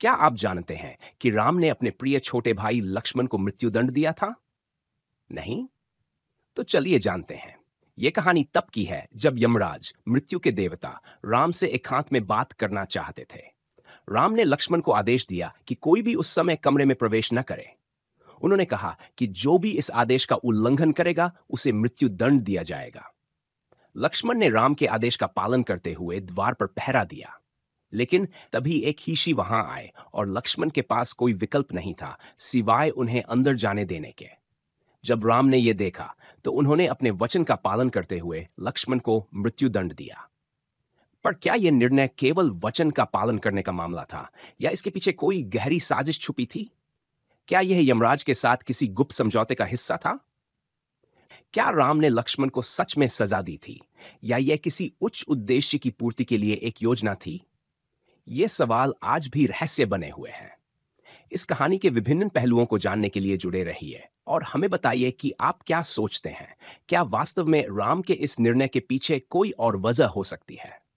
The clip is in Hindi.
क्या आप जानते हैं कि राम ने अपने प्रिय छोटे भाई लक्ष्मण को मृत्युदंड दिया था नहीं तो चलिए जानते हैं यह कहानी तब की है जब यमराज मृत्यु के देवता राम से एकांत में बात करना चाहते थे राम ने लक्ष्मण को आदेश दिया कि कोई भी उस समय कमरे में प्रवेश न करे उन्होंने कहा कि जो भी इस आदेश का उल्लंघन करेगा उसे मृत्यु दंड दिया जाएगा लक्ष्मण ने राम के आदेश का पालन करते हुए द्वार पर पहरा दिया लेकिन तभी एक हीशी वहां आए और लक्ष्मण के पास कोई विकल्प नहीं था सिवाय उन्हें अंदर जाने देने के जब राम ने यह देखा तो उन्होंने अपने वचन का पालन करते हुए लक्ष्मण को मृत्युदंड दिया पर क्या यह निर्णय केवल वचन का पालन करने का मामला था या इसके पीछे कोई गहरी साजिश छुपी थी क्या यह यमराज के साथ किसी गुप्त समझौते का हिस्सा था क्या राम ने लक्ष्मण को सच में सजा दी थी या यह किसी उच्च उद्देश्य की पूर्ति के लिए एक योजना थी ये सवाल आज भी रहस्य बने हुए हैं इस कहानी के विभिन्न पहलुओं को जानने के लिए जुड़े रहिए और हमें बताइए कि आप क्या सोचते हैं क्या वास्तव में राम के इस निर्णय के पीछे कोई और वजह हो सकती है